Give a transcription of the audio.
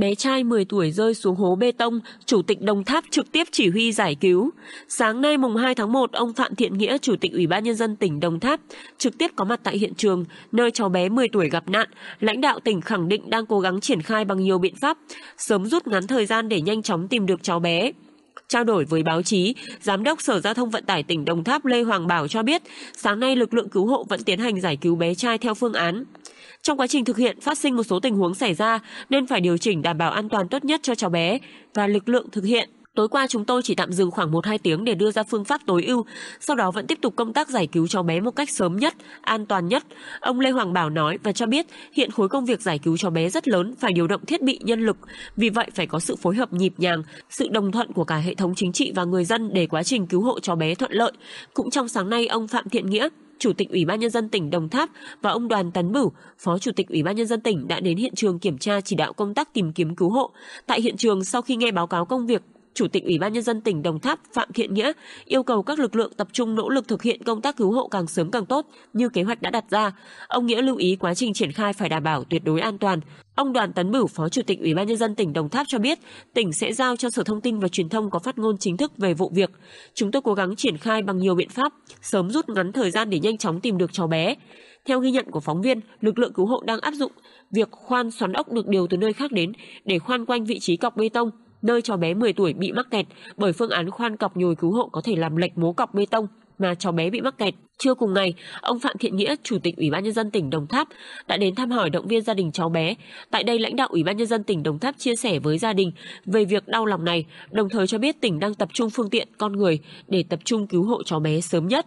Bé trai 10 tuổi rơi xuống hố bê tông, Chủ tịch Đồng Tháp trực tiếp chỉ huy giải cứu. Sáng nay mùng 2 tháng 1, ông Phạm Thiện Nghĩa, Chủ tịch Ủy ban Nhân dân tỉnh Đồng Tháp, trực tiếp có mặt tại hiện trường, nơi cháu bé 10 tuổi gặp nạn. Lãnh đạo tỉnh khẳng định đang cố gắng triển khai bằng nhiều biện pháp, sớm rút ngắn thời gian để nhanh chóng tìm được cháu bé. Trao đổi với báo chí, Giám đốc Sở Giao thông Vận tải tỉnh Đồng Tháp Lê Hoàng Bảo cho biết, sáng nay lực lượng cứu hộ vẫn tiến hành giải cứu bé trai theo phương án trong quá trình thực hiện phát sinh một số tình huống xảy ra nên phải điều chỉnh đảm bảo an toàn tốt nhất cho cháu bé và lực lượng thực hiện. Tối qua chúng tôi chỉ tạm dừng khoảng 1-2 tiếng để đưa ra phương pháp tối ưu, sau đó vẫn tiếp tục công tác giải cứu cháu bé một cách sớm nhất, an toàn nhất. Ông Lê Hoàng Bảo nói và cho biết hiện khối công việc giải cứu cháu bé rất lớn, phải điều động thiết bị, nhân lực. Vì vậy phải có sự phối hợp nhịp nhàng, sự đồng thuận của cả hệ thống chính trị và người dân để quá trình cứu hộ cháu bé thuận lợi. Cũng trong sáng nay, ông Phạm Thiện Nghĩa, Chủ tịch Ủy ban nhân dân tỉnh Đồng Tháp và ông Đoàn Tấn Bửu, Phó Chủ tịch Ủy ban nhân dân tỉnh đã đến hiện trường kiểm tra chỉ đạo công tác tìm kiếm cứu hộ. Tại hiện trường sau khi nghe báo cáo công việc Chủ tịch Ủy ban nhân dân tỉnh Đồng Tháp Phạm Thiện Nghĩa yêu cầu các lực lượng tập trung nỗ lực thực hiện công tác cứu hộ càng sớm càng tốt như kế hoạch đã đặt ra. Ông Nghĩa lưu ý quá trình triển khai phải đảm bảo tuyệt đối an toàn. Ông Đoàn Tấn Bửu, Phó Chủ tịch Ủy ban nhân dân tỉnh Đồng Tháp cho biết, tỉnh sẽ giao cho Sở Thông tin và Truyền thông có phát ngôn chính thức về vụ việc. Chúng tôi cố gắng triển khai bằng nhiều biện pháp, sớm rút ngắn thời gian để nhanh chóng tìm được cháu bé. Theo ghi nhận của phóng viên, lực lượng cứu hộ đang áp dụng việc khoan xoắn ốc được điều từ nơi khác đến để khoan quanh vị trí cọc bê tông nơi cháu bé 10 tuổi bị mắc kẹt bởi phương án khoan cọc nhồi cứu hộ có thể làm lệch mố cọc bê tông mà cháu bé bị mắc kẹt. Trưa cùng ngày, ông Phạm Thiện Nghĩa, Chủ tịch Ủy ban nhân dân tỉnh Đồng Tháp đã đến thăm hỏi động viên gia đình cháu bé. Tại đây, lãnh đạo Ủy ban nhân dân tỉnh Đồng Tháp chia sẻ với gia đình về việc đau lòng này, đồng thời cho biết tỉnh đang tập trung phương tiện con người để tập trung cứu hộ cháu bé sớm nhất.